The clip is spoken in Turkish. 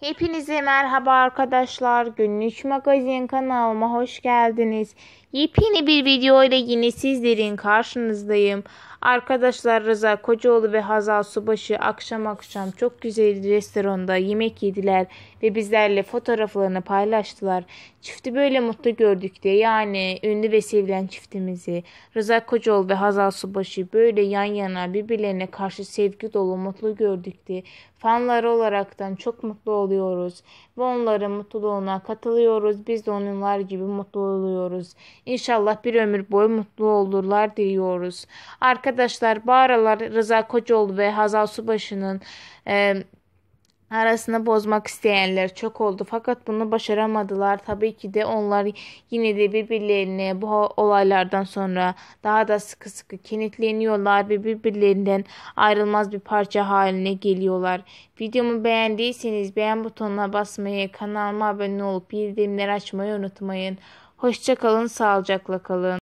Hepinize merhaba arkadaşlar. Günlük Magazin kanalıma hoş geldiniz. Yepyeni bir video ile yine sizlerin karşınızdayım. Arkadaşlar Rıza Kocaoğlu ve Hazal Subaşı akşam akşam çok güzel restoranda yemek yediler ve bizlerle fotoğraflarını paylaştılar. Çifti böyle mutlu gördük de yani ünlü ve sevilen çiftimizi Rıza Kocaoğlu ve Hazal Subaşı böyle yan yana birbirlerine karşı sevgi dolu mutlu gördük de fanları olaraktan çok mutlu olduk oluyoruz ve onların mutluluğuna katılıyoruz. Biz de onlar gibi mutlu oluyoruz. İnşallah bir ömür boyu mutlu olurlar diliyoruz. Arkadaşlar bu aralar Rıza Kocaoğlu ve Hazal Subaşı'nın e, arasını bozmak isteyenler çok oldu fakat bunu başaramadılar. Tabii ki de onlar yine de birbirlerine bu olaylardan sonra daha da sıkı sıkı kenetleniyorlar ve birbirlerinden ayrılmaz bir parça haline geliyorlar. Videomu beğendiyseniz beğen butonuna basmayı, kanalıma abone olup bildirimleri açmayı unutmayın. Hoşçakalın, sağlıcakla kalın.